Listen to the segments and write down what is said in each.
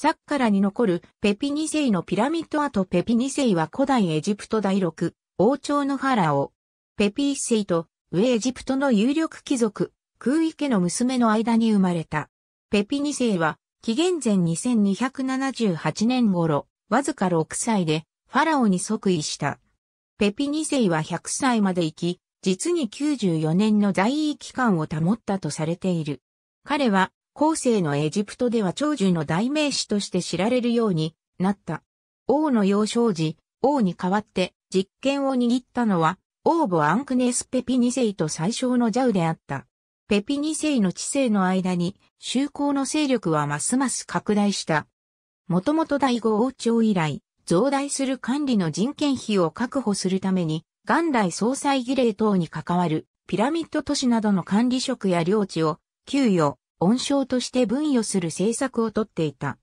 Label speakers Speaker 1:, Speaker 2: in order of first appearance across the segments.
Speaker 1: サッカラに残るペピ2世のピラミッド跡ペピ2世は古代エジプト第6王朝のファラオ。ペピ1世と上エジプトの有力貴族、空イ家の娘の間に生まれた。ペピ2世は紀元前2278年頃、わずか6歳でファラオに即位した。ペピ2世は100歳まで生き、実に94年の在位期間を保ったとされている。彼は後世のエジプトでは長寿の代名詞として知られるようになった。王の幼少時、王に代わって実権を握ったのは、王母アンクネス・ペピ二世と最小のジャウであった。ペピ二世の知性の間に、修行の勢力はますます拡大した。もともと第五王朝以来、増大する管理の人件費を確保するために、元来総裁儀礼等に関わる、ピラミッド都市などの管理職や領地を、給与、恩賞として分与する政策をとっていた。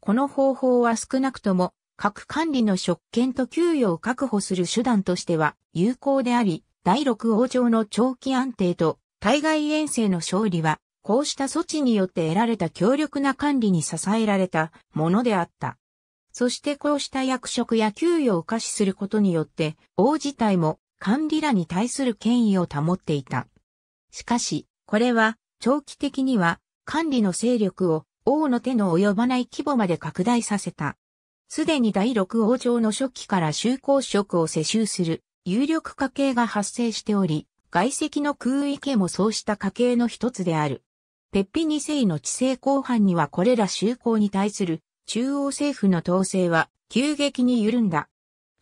Speaker 1: この方法は少なくとも、各管理の職権と給与を確保する手段としては有効であり、第六王朝の長期安定と対外遠征の勝利は、こうした措置によって得られた強力な管理に支えられたものであった。そしてこうした役職や給与を可視することによって、王自体も管理らに対する権威を保っていた。しかし、これは長期的には管理の勢力を王の手の及ばない規模まで拡大させた。すでに第六王朝の初期から修行職を世襲する有力家系が発生しており、外籍の空位家もそうした家系の一つである。ペッピ2世の治世後半にはこれら修行に対する中央政府の統制は急激に緩んだ。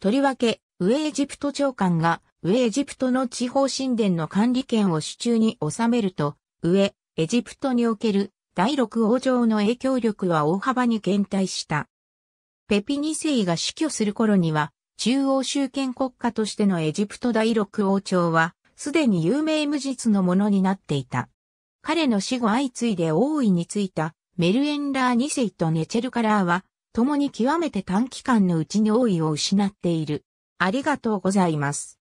Speaker 1: とりわけ、上エジプト長官が上エジプトの地方神殿の管理権を手中に収めると、上、エジプトにおける第六王朝の影響力は大幅に減退した。ペピ二世が死去する頃には、中央集権国家としてのエジプト第六王朝は、すでに有名無実のものになっていた。彼の死後相次いで王位についたメルエンラー二世とネチェルカラーは、共に極めて短期間のうちに王位を失っている。ありがとうございます。